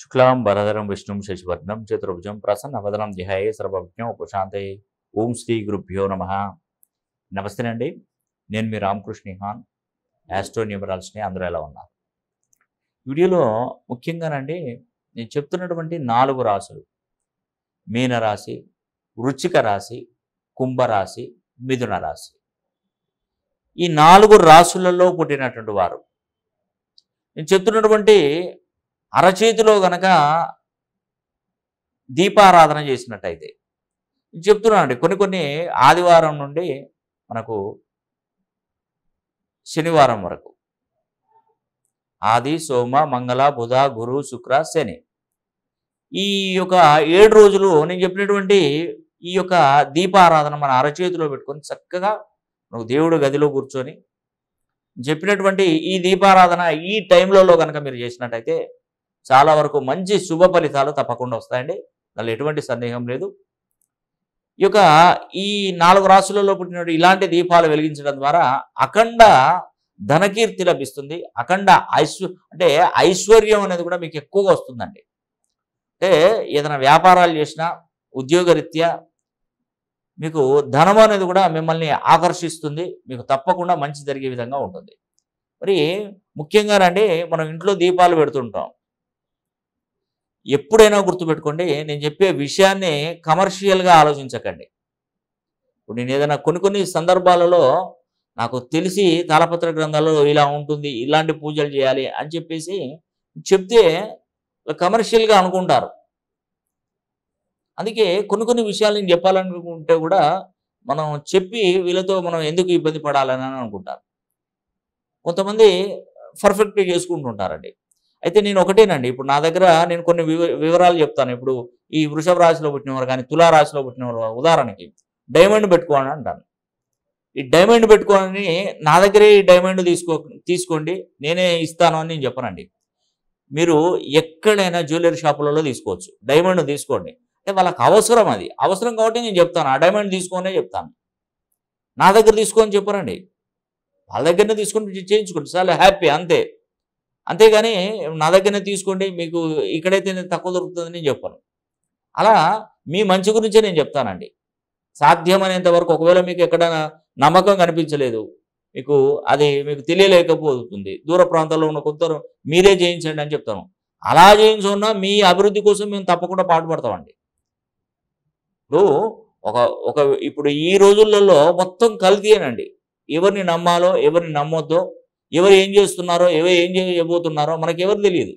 శుక్లాం భరధరం విష్ణు శశివర్ణం చతుర్భుజం ప్రసన్న వదనం ధ్యాయే సర్వజ్ఞం ఉపశాంతే ఓం శ్రీ గురుభ్యో నమ నమస్తే అండి నేను మీ రామకృష్ణ హాన్ యాస్ట్రో న్యూమరాలజీని అందరూ ఎలా ఉన్నారు వీడియోలో ముఖ్యంగానండి నేను చెప్తున్నటువంటి నాలుగు రాశులు మీనరాశి వృచ్చిక రాశి కుంభరాశి మిథున రాశి ఈ నాలుగు రాసులలో పుట్టినటువంటి వారు నేను చెప్తున్నటువంటి అరచేతిలో గనక దీపారాధన చేసినట్టయితే చెప్తున్నానండి కొన్ని కొన్ని ఆదివారం నుండి మనకు శనివారం వరకు ఆది సోమ మంగళ బుధ గురు శుక్ర శని ఈ యొక్క ఏడు రోజులు నేను చెప్పినటువంటి ఈ యొక్క దీపారాధన మన అరచేతిలో పెట్టుకొని చక్కగా మనకు దేవుడు గదిలో కూర్చొని చెప్పినటువంటి ఈ దీపారాధన ఈ టైంలలో కనుక మీరు చేసినట్టయితే చాలా వరకు మంచి శుభ ఫలితాలు తప్పకుండా వస్తాయండి దానిలో ఎటువంటి సందేహం లేదు ఈ యొక్క ఈ నాలుగు రాశులలో పుట్టినటువంటి ఇలాంటి దీపాలు వెలిగించడం ద్వారా అఖండ ధనకీర్తి లభిస్తుంది అఖండ ఐశ్వ అంటే ఐశ్వర్యం అనేది కూడా మీకు ఎక్కువగా వస్తుందండి అంటే ఏదైనా వ్యాపారాలు చేసినా ఉద్యోగరీత్యా మీకు ధనం అనేది కూడా మిమ్మల్ని ఆకర్షిస్తుంది మీకు తప్పకుండా మంచి జరిగే విధంగా ఉంటుంది మరి ముఖ్యంగానండి మనం ఇంట్లో దీపాలు పెడుతుంటాం ఎప్పుడైనా గుర్తుపెట్టుకోండి నేను చెప్పే విషయాన్ని కమర్షియల్గా ఆలోచించకండి ఇప్పుడు నేను ఏదైనా కొన్ని కొన్ని సందర్భాలలో నాకు తెలిసి తాళపత్ర గ్రంథాలలో ఇలా ఉంటుంది ఇలాంటి పూజలు చేయాలి అని చెప్పేసి చెప్తే కమర్షియల్గా అనుకుంటారు అందుకే కొన్ని కొన్ని విషయాలు నేను చెప్పాలనుకుంటే కూడా మనం చెప్పి వీళ్ళతో మనం ఎందుకు ఇబ్బంది పడాలని అనుకుంటారు కొంతమంది పర్ఫెక్ట్గా చేసుకుంటుంటారండి అయితే నేను ఒకటేనండి ఇప్పుడు నా దగ్గర నేను కొన్ని వివరాలు చెప్తాను ఇప్పుడు ఈ వృషభ రాశిలో పుట్టినవారు కానీ తులారాశిలో పుట్టినవారు ఉదాహరణకి డైమండ్ పెట్టుకోండి అంటాను ఈ డైమండ్ పెట్టుకోని నా దగ్గరే ఈ డైమండ్ తీసుకో తీసుకోండి నేనే ఇస్తాను అని నేను చెప్పనండి మీరు ఎక్కడైనా జ్యువెలరీ షాపులలో తీసుకోవచ్చు డైమండ్ తీసుకోండి అంటే వాళ్ళకి అవసరం అది అవసరం కాబట్టి నేను చెప్తాను ఆ డైమండ్ తీసుకోనే చెప్తాను నా దగ్గర తీసుకోని చెప్పరండి వాళ్ళ దగ్గరనే తీసుకొని చేయించుకోండి చాలా హ్యాపీ అంతే అంతేగాని నా దగ్గరనే తీసుకోండి మీకు ఇక్కడైతే తక్కువ దొరుకుతుంది నేను చెప్పను అలా మీ మంచి గురించే నేను చెప్తానండి సాధ్యమైనంత వరకు ఒకవేళ మీకు ఎక్కడ నమ్మకం కనిపించలేదు మీకు అది మీకు తెలియలేకపోతుంది దూర ప్రాంతాల్లో ఉన్న కొందరు మీరే చేయించండి అని చెప్తాను అలా చేయించుకున్నా మీ అభివృద్ధి కోసం మేము తప్పకుండా పాటుపడతామండి ఇప్పుడు ఒక ఒక ఇప్పుడు ఈ రోజులలో మొత్తం అనండి ఎవరిని నమ్మాలో ఎవరిని నమ్మొద్దో ఎవరు ఏం చేస్తున్నారో ఎవరు ఏం చేయబోతున్నారో మనకెవరు తెలియదు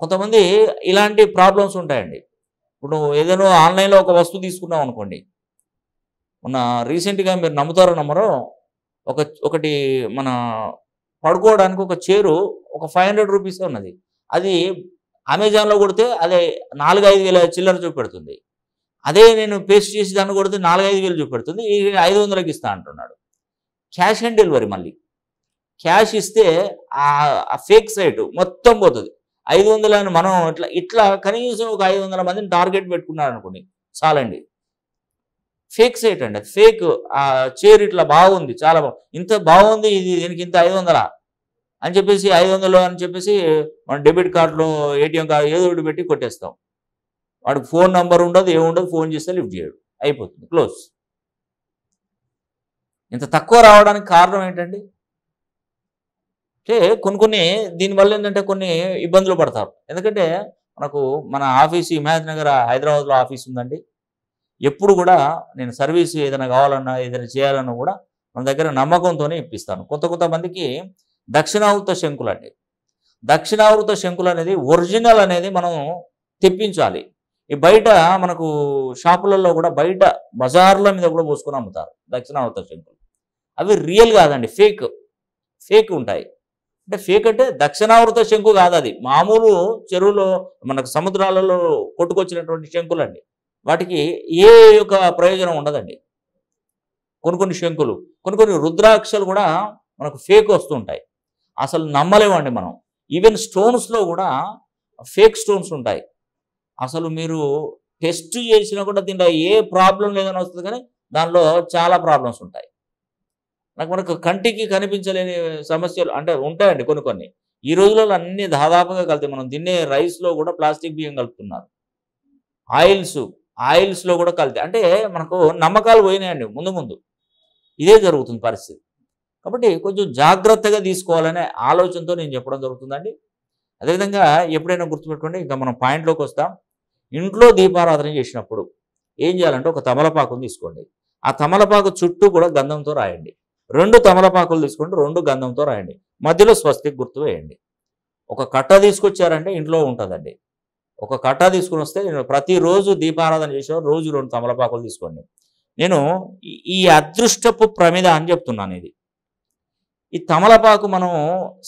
కొంతమంది ఇలాంటి ప్రాబ్లమ్స్ ఉంటాయండి ఇప్పుడు ఏదైనా ఆన్లైన్లో ఒక వస్తువు తీసుకున్నాం అనుకోండి మొన్న రీసెంట్గా మీరు నమ్ముతారో నమ్మరో ఒక ఒకటి మన పడుకోవడానికి ఒక చీరు ఒక ఫైవ్ హండ్రెడ్ రూపీస్ ఉన్నది అది అమెజాన్లో కొడితే అదే నాలుగు ఐదు వేల చిల్లర చూపెడుతుంది అదే నేను పేస్ట్ చేసి దాన్ని కొడితే నాలుగు ఐదు వేలు చూపెడుతుంది ఐదు వందలకి ఇస్తా అంటున్నాడు క్యాష్ ఆన్ డెలివరీ మళ్ళీ క్యాష్ ఇస్తే ఆ ఫేక్ సైట్ మొత్తం పోతుంది ఐదు వందలని మనం ఇట్లా ఇట్లా కనీసం ఒక ఐదు వందల మందిని టార్గెట్ పెట్టుకున్నారు అనుకోండి చాలండి ఫేక్ సైట్ అండి ఫేక్ ఆ చైర్ ఇట్లా బాగుంది చాలా ఇంత బాగుంది ఇది దీనికి ఇంత ఐదు వందల అని చెప్పేసి ఐదు వందలు అని చెప్పేసి మన డెబిట్ కార్డులో ఏటీఎం కార్డు ఏదో ఒకటి పెట్టి కొట్టేస్తాం వాడికి ఫోన్ నంబర్ ఉండదు ఏముండదు ఫోన్ చేస్తే లిఫ్ట్ చేయడు అయిపోతుంది క్లోజ్ ఇంత తక్కువ రావడానికి కారణం ఏంటండి అంటే కొన్ని కొన్ని దీనివల్ల ఏంటంటే కొన్ని ఇబ్బందులు పడతారు ఎందుకంటే మనకు మన ఆఫీసు హిమాయత్ నగర్ హైదరాబాద్లో ఆఫీస్ ఉందండి ఎప్పుడు కూడా నేను సర్వీస్ ఏదైనా కావాలన్నా ఏదైనా చేయాలన్నా కూడా మన దగ్గర నమ్మకంతోనే ఇప్పిస్తాను కొత్త కొత్త మందికి దక్షిణావృత శంకులు అండి దక్షిణావృత శంకులు అనేది ఒరిజినల్ అనేది మనం తెప్పించాలి ఈ బయట మనకు షాపులలో కూడా బయట బజార్ల మీద కూడా పోసుకొని అమ్ముతారు దక్షిణావృత శంకులు అవి రియల్ కాదండి ఫేక్ ఫేక్ ఉంటాయి అంటే ఫేక్ అంటే దక్షిణావృత శంకు కాదు అది మామూలు చెరువులో మనకు సముద్రాలలో కొట్టుకొచ్చినటువంటి శంకులండి వాటికి ఏ యొక్క ప్రయోజనం ఉండదండి కొన్ని కొన్ని శంకులు కొన్ని కొన్ని రుద్రాక్షలు కూడా మనకు ఫేక్ వస్తుంటాయి అసలు నమ్మలేమండి మనం ఈవెన్ స్టోన్స్లో కూడా ఫేక్ స్టోన్స్ ఉంటాయి అసలు మీరు టెస్ట్ చేసినా కూడా దీంట్లో ఏ ప్రాబ్లం లేదని వస్తుంది కానీ దానిలో చాలా ప్రాబ్లమ్స్ ఉంటాయి నాకు మనకు కంటికి కనిపించలేని సమస్యలు అంటే ఉంటాయండి కొన్ని కొన్ని ఈ రోజులలో అన్ని దాదాపుగా కలుతాయి మనం తినే రైస్లో కూడా ప్లాస్టిక్ బియ్యం కలుపుతున్నారు ఆయిల్స్ ఆయిల్స్లో కూడా కలుతాయి అంటే మనకు నమ్మకాలు పోయినాయండి ముందు ముందు ఇదే జరుగుతుంది పరిస్థితి కాబట్టి కొంచెం జాగ్రత్తగా తీసుకోవాలనే ఆలోచనతో నేను చెప్పడం జరుగుతుందండి అదేవిధంగా ఎప్పుడైనా గుర్తుపెట్టుకోండి ఇంకా మనం పాయింట్లోకి వస్తాం ఇంట్లో దీపారాధన చేసినప్పుడు ఏం చేయాలంటే ఒక తమలపాకుని తీసుకోండి ఆ తమలపాకు చుట్టూ కూడా గంధంతో రాయండి రెండు తమలపాకులు తీసుకోండి రెండు గంధంతో రాయండి మధ్యలో స్వస్తికి గుర్తు వేయండి ఒక కట్ట తీసుకొచ్చారంటే ఇంట్లో ఉంటుందండి ఒక కట్ట తీసుకుని వస్తే నేను ప్రతిరోజు దీపారాధన చేసేవారు రోజు రెండు తమలపాకులు తీసుకోండి నేను ఈ అదృష్టపు ప్రమిద అని చెప్తున్నాను ఇది ఈ తమలపాకు మనం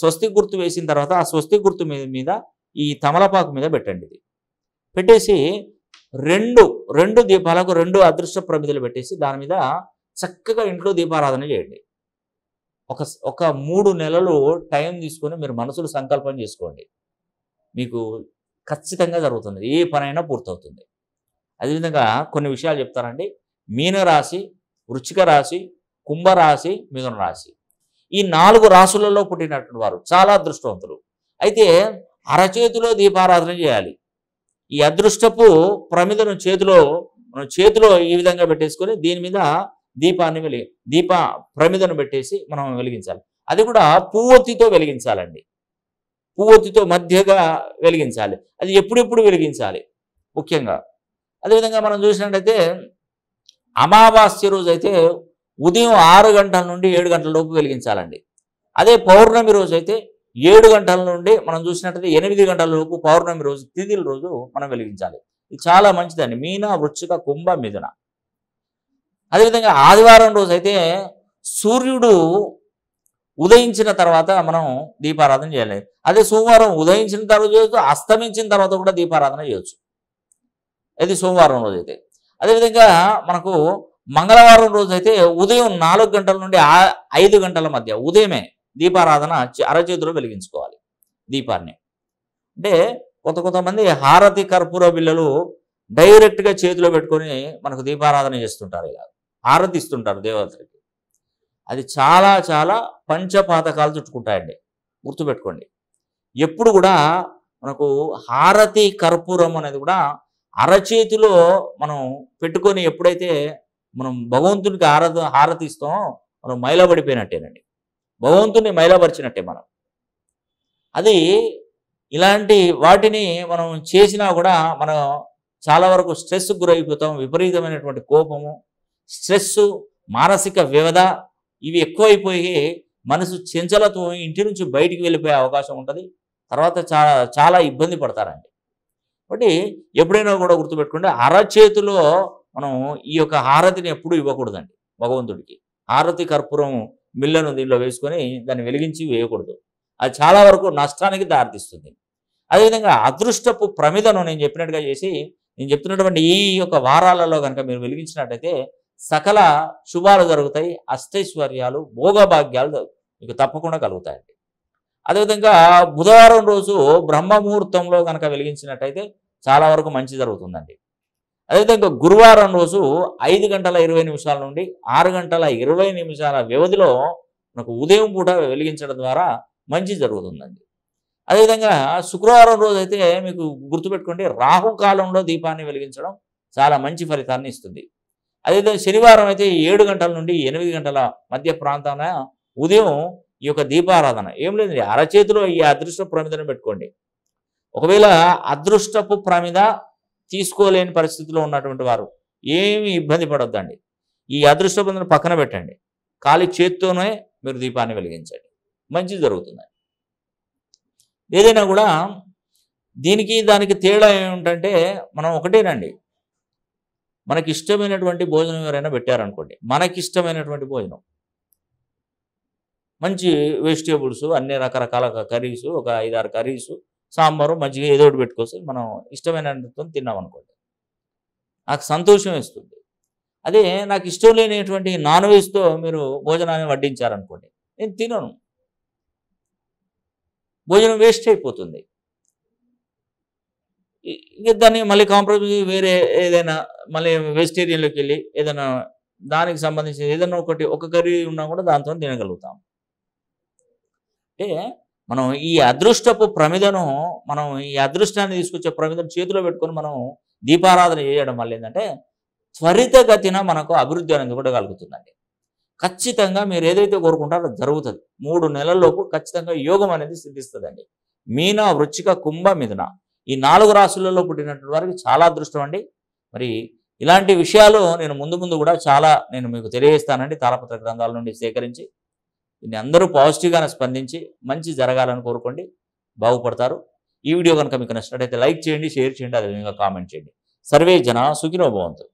స్వస్తి గుర్తు వేసిన తర్వాత ఆ స్వస్తి గుర్తు మీద మీద ఈ తమలపాకు మీద పెట్టండి ఇది పెట్టేసి రెండు రెండు దీపాలకు రెండు అదృష్ట ప్రమిదలు పెట్టేసి దాని మీద చక్కగా ఇంట్లో దీపారాధన చేయండి ఒక ఒక మూడు నెలలు టైం తీసుకొని మీరు మనసులో సంకల్పం చేసుకోండి మీకు ఖచ్చితంగా జరుగుతుంది ఏ పనైనా పూర్తవుతుంది అదేవిధంగా కొన్ని విషయాలు చెప్తారండి మీనరాశి వృచ్చిక రాశి కుంభరాశి మిథున రాశి ఈ నాలుగు రాశులలో పుట్టినటువంటి వారు చాలా అదృష్టవంతులు అయితే అరచేతిలో దీపారాధన చేయాలి ఈ అదృష్టపు ప్రమిదను చేతిలో చేతిలో ఈ విధంగా పెట్టేసుకొని దీని మీద దీపాన్ని వెలిగి దీప ప్రమిదను పెట్టేసి మనం వెలిగించాలి అది కూడా పువ్వొత్తితో వెలిగించాలండి పువ్వొత్తితో మధ్యగా వెలిగించాలి అది ఎప్పుడెప్పుడు వెలిగించాలి ముఖ్యంగా అదేవిధంగా మనం చూసినట్టయితే అమావాస్య రోజు అయితే ఉదయం ఆరు గంటల నుండి ఏడు గంటల లోపు వెలిగించాలండి అదే పౌర్ణమి రోజు అయితే ఏడు గంటల నుండి మనం చూసినట్టయితే ఎనిమిది గంటల లోపు పౌర్ణమి రోజు తిథిల రోజు మనం వెలిగించాలి ఇది చాలా మంచిదండి మీన వృచ్చిక కుంభ మిథున అదేవిధంగా ఆదివారం రోజు అయితే సూర్యుడు ఉదయించిన తర్వాత మనం దీపారాధన చేయాలి అదే సోమవారం ఉదయించిన తర్వాత చేయొచ్చు అస్తమించిన తర్వాత కూడా దీపారాధన చేయొచ్చు అది సోమవారం రోజు అయితే అదేవిధంగా మనకు మంగళవారం రోజు అయితే ఉదయం నాలుగు గంటల నుండి ఐదు గంటల మధ్య ఉదయమే దీపారాధన అరచేతిలో వెలిగించుకోవాలి దీపాన్ని అంటే కొంత కొంతమంది హారతి కర్పూర బిల్లలు డైరెక్ట్గా చేతిలో పెట్టుకొని మనకు దీపారాధన చేస్తుంటారు ఇలా ఆరాధిస్తుంటారు దేవతలకి అది చాలా చాలా పంచపాతకాలు చుట్టుకుంటాయండి గుర్తుపెట్టుకోండి ఎప్పుడు కూడా మనకు హారతి కర్పూరం అనేది కూడా అరచేతిలో మనం పెట్టుకొని ఎప్పుడైతే మనం భగవంతునికి ఆరాధ హారతి ఇస్తామో మనం మైలబడిపోయినట్టేనండి భగవంతుని మైలపరిచినట్టే మనం అది ఇలాంటి వాటిని మనం చేసినా కూడా మనం చాలా వరకు స్ట్రెస్ గురైపోతాం విపరీతమైనటువంటి కోపము స్ట్రెస్ మానసిక వ్యవధ ఇవి ఎక్కువైపోయి మనసు చెంచలతో ఇంటి నుంచి బయటికి వెళ్ళిపోయే అవకాశం ఉంటుంది తర్వాత చాలా చాలా ఇబ్బంది పడతారండి కాబట్టి ఎప్పుడైనా కూడా గుర్తుపెట్టుకుంటే అరచేతిలో మనం ఈ యొక్క హారతిని ఎప్పుడు ఇవ్వకూడదండి భగవంతుడికి హారతి కర్పూరం మిల్లను దీనిలో వేసుకొని దాన్ని వెలిగించి వేయకూడదు అది చాలా వరకు నష్టానికి దారితీస్తుంది అదేవిధంగా అదృష్టపు ప్రమిదను నేను చెప్పినట్టుగా చేసి నేను చెప్తున్నటువంటి ఈ యొక్క వారాలలో కనుక మీరు వెలిగించినట్టయితే సకల శుభాలు జరుగుతాయి అష్టైశ్వర్యాలు భోగభాగ్యాలు మీకు తప్పకుండా కలుగుతాయండి అదేవిధంగా బుధవారం రోజు బ్రహ్మముహూర్తంలో కనుక వెలిగించినట్టయితే చాలా వరకు మంచి జరుగుతుందండి అదేవిధంగా గురువారం రోజు ఐదు గంటల ఇరవై నిమిషాల నుండి ఆరు గంటల ఇరవై నిమిషాల వ్యవధిలో మనకు ఉదయం పూట వెలిగించడం ద్వారా మంచి జరుగుతుందండి అదేవిధంగా శుక్రవారం రోజు అయితే మీకు గుర్తుపెట్టుకోండి రాహుకాలంలో దీపాన్ని వెలిగించడం చాలా మంచి ఫలితాన్ని ఇస్తుంది అదే శనివారం అయితే ఏడు గంటల నుండి ఎనిమిది గంటల మధ్య ప్రాంతాన ఉదయం ఈ యొక్క దీపారాధన ఏం లేదండి అరచేతిలో ఈ అదృష్ట ప్రమిదను పెట్టుకోండి ఒకవేళ అదృష్టపు ప్రమిద తీసుకోలేని పరిస్థితిలో ఉన్నటువంటి వారు ఏమి ఇబ్బంది పడొద్దండి ఈ అదృష్ట ప్రమిదను పక్కన పెట్టండి ఖాళీ చేత్తోనే మీరు దీపాన్ని వెలిగించండి మంచి జరుగుతుంది ఏదైనా కూడా దీనికి దానికి తేడా ఏమిటంటే మనం ఒకటేనండి మనకి ఇష్టమైనటువంటి భోజనం ఎవరైనా పెట్టారనుకోండి మనకి ఇష్టమైనటువంటి భోజనం మంచి వెజిటేబుల్స్ అన్ని రకరకాల కర్రీస్ ఒక ఐదారు కర్రీస్ సాంబారు మంచిగా ఏదో ఒకటి పెట్టుకోవచ్చు మనం ఇష్టమైన తిన్నాం అనుకోండి నాకు సంతోషం ఇస్తుంది అదే నాకు ఇష్టం లేనటువంటి నాన్ వెజ్తో మీరు భోజనాన్ని వడ్డించారనుకోండి నేను తినను భోజనం వేస్ట్ అయిపోతుంది ఇక దాన్ని మళ్ళీ కాంప్రమైజ్ వేరే ఏదైనా మళ్ళీ వెజిటేరియన్లోకి వెళ్ళి ఏదైనా దానికి సంబంధించి ఏదైనా ఒకటి ఒక కర్రీ ఉన్నా కూడా దాంతో తినగలుగుతాం అంటే మనం ఈ అదృష్టపు ప్రమిదను మనం ఈ అదృష్టాన్ని తీసుకొచ్చే ప్రమిదను చేతిలో పెట్టుకొని మనం దీపారాధన చేయడం వల్ల ఏంటంటే త్వరితగతిన మనకు అభివృద్ధి అనేది కూడా కలుగుతుందండి ఖచ్చితంగా మీరు ఏదైతే కోరుకుంటారో జరుగుతుంది మూడు నెలల్లోపు ఖచ్చితంగా యోగం అనేది సిద్ధిస్తుందండి మీన వృచ్చిక కుంభ మిథున ఈ నాలుగు రాశులలో పుట్టినటువంటి వారికి చాలా అదృష్టం అండి మరి ఇలాంటి విషయాలు నేను ముందు ముందు కూడా చాలా నేను మీకు తెలియజేస్తానండి తాళపత్ర గ్రంథాల నుండి సేకరించి దీన్ని అందరూ పాజిటివ్గానే స్పందించి మంచి జరగాలని కోరుకోండి బాగుపడతారు ఈ వీడియో కనుక మీకు నచ్చినట్లయితే లైక్ చేయండి షేర్ చేయండి అదేవిధంగా కామెంట్ చేయండి సర్వే జన సుఖినోభవంతు